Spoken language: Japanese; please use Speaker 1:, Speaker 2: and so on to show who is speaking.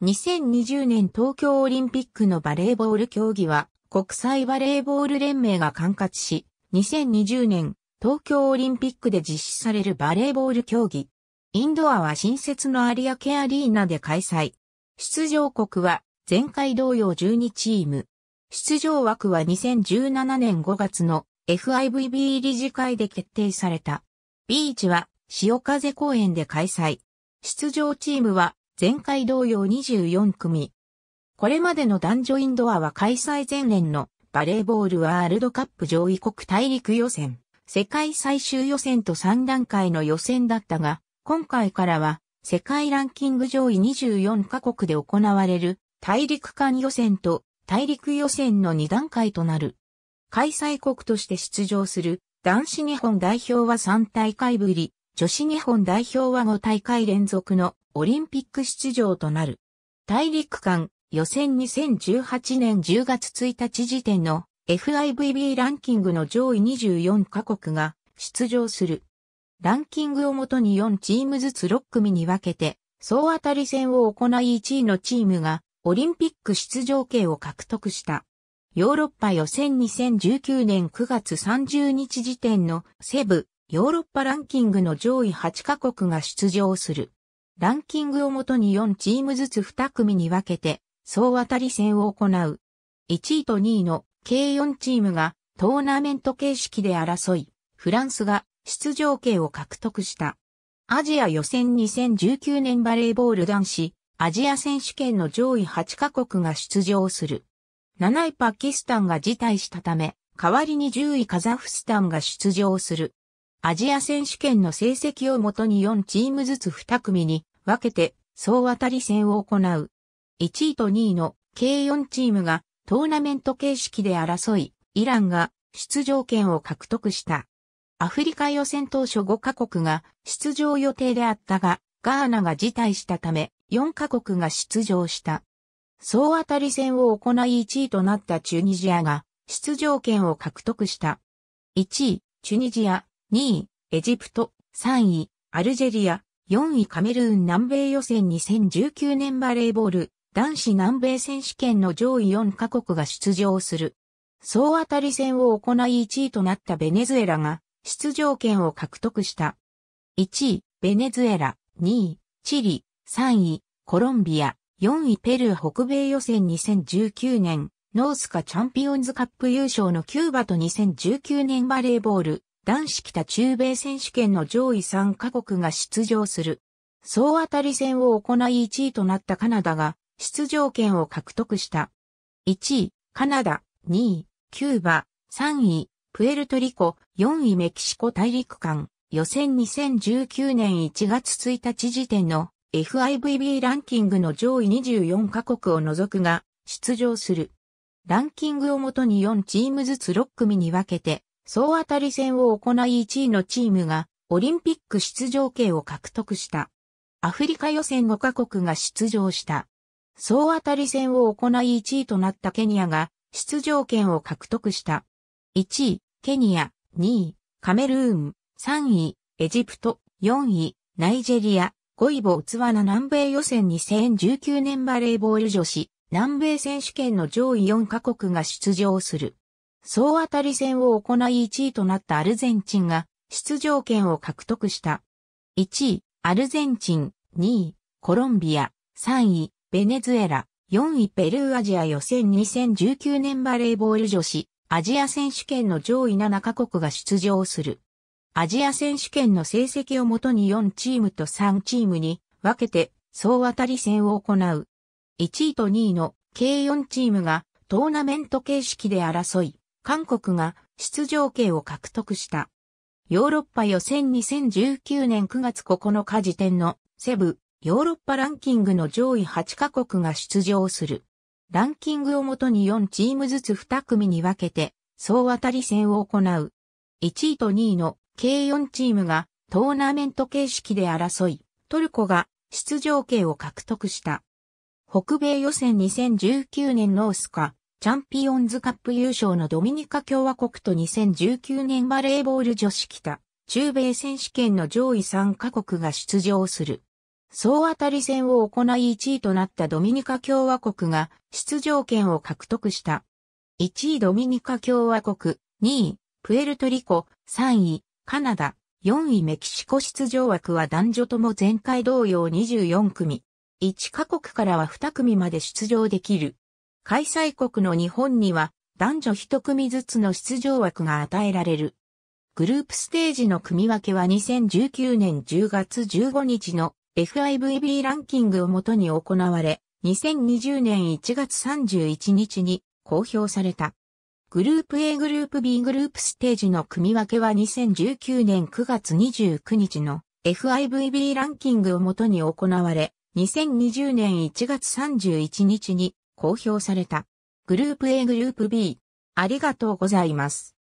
Speaker 1: 2020年東京オリンピックのバレーボール競技は国際バレーボール連盟が管轄し、2020年東京オリンピックで実施されるバレーボール競技。インドアは新設の有明アリーナで開催。出場国は前回同様12チーム。出場枠は2017年5月の FIVB 理事会で決定された。ビーチは潮風公園で開催。出場チームは前回同様24組。これまでの男女インドアは開催前年のバレーボールワールドカップ上位国大陸予選、世界最終予選と3段階の予選だったが、今回からは世界ランキング上位24カ国で行われる大陸間予選と大陸予選の2段階となる。開催国として出場する男子日本代表は3大会ぶり、女子日本代表は5大会連続のオリンピック出場となる。大陸間予選2018年10月1日時点の FIVB ランキングの上位24カ国が出場する。ランキングをもとに4チームずつ6組に分けて、総当たり戦を行い1位のチームがオリンピック出場権を獲得した。ヨーロッパ予選2019年9月30日時点のセブヨーロッパランキングの上位8カ国が出場する。ランキングをもとに4チームずつ2組に分けて、総当たり戦を行う。1位と2位の計4チームがトーナメント形式で争い、フランスが出場権を獲得した。アジア予選2019年バレーボール男子、アジア選手権の上位8カ国が出場する。7位パキスタンが辞退したため、代わりに10位カザフスタンが出場する。アジア選手権の成績をもとに4チームずつ2組に分けて総当たり戦を行う。1位と2位の計4チームがトーナメント形式で争い、イランが出場権を獲得した。アフリカ予選当初5カ国が出場予定であったが、ガーナが辞退したため4カ国が出場した。総当たり戦を行い1位となったチュニジアが出場権を獲得した。1位、チュニジア、2位、エジプト、3位、アルジェリア、4位カメルーン南米予選2019年バレーボール男子南米選手権の上位4カ国が出場する。総当たり戦を行い1位となったベネズエラが出場権を獲得した。1位、ベネズエラ、2位、チリ、3位、コロンビア、4位ペルー北米予選2019年、ノースカチャンピオンズカップ優勝のキューバと2019年バレーボール、男子北中米選手権の上位3カ国が出場する。総当たり戦を行い1位となったカナダが出場権を獲得した。1位、カナダ、2位、キューバ、3位、プエルトリコ、4位メキシコ大陸間、予選2019年1月1日時点の FIVB ランキングの上位24カ国を除くが出場する。ランキングをもとに4チームずつ6組に分けて、総当たり戦を行い1位のチームがオリンピック出場権を獲得した。アフリカ予選5カ国が出場した。総当たり戦を行い1位となったケニアが出場権を獲得した。1位、ケニア、2位、カメルーン、3位、エジプト、4位、ナイジェリア、ゴイボウツワナ南米予選2019年バレーボール女子、南米選手権の上位4カ国が出場する。総当たり戦を行い1位となったアルゼンチンが出場権を獲得した。1位、アルゼンチン、2位、コロンビア、3位、ベネズエラ、4位ペルーアジア予選2019年バレーボール女子、アジア選手権の上位7カ国が出場する。アジア選手権の成績をもとに4チームと3チームに分けて総当たり戦を行う。1位と2位の計4チームがトーナメント形式で争い、韓国が出場権を獲得した。ヨーロッパ予選2019年9月9日時点のセブヨーロッパランキングの上位8カ国が出場する。ランキングをもとに4チームずつ2組に分けて総当たり戦を行う。1位と2位の計4チームがトーナメント形式で争い、トルコが出場権を獲得した。北米予選2019年ノースカ、チャンピオンズカップ優勝のドミニカ共和国と2019年バレーボール女子北、中米選手権の上位3カ国が出場する。総当たり戦を行い1位となったドミニカ共和国が出場権を獲得した。1位ドミニカ共和国、2位プエルトリコ、3位カナダ、4位メキシコ出場枠は男女とも前回同様24組。1カ国からは2組まで出場できる。開催国の日本には男女1組ずつの出場枠が与えられる。グループステージの組分けは2019年10月15日の FIVB ランキングをもとに行われ、2020年1月31日に公表された。グループ A グループ B グループステージの組み分けは2019年9月29日の FIVB ランキングをもとに行われ、2020年1月31日に公表された。グループ A グループ B。ありがとうございます。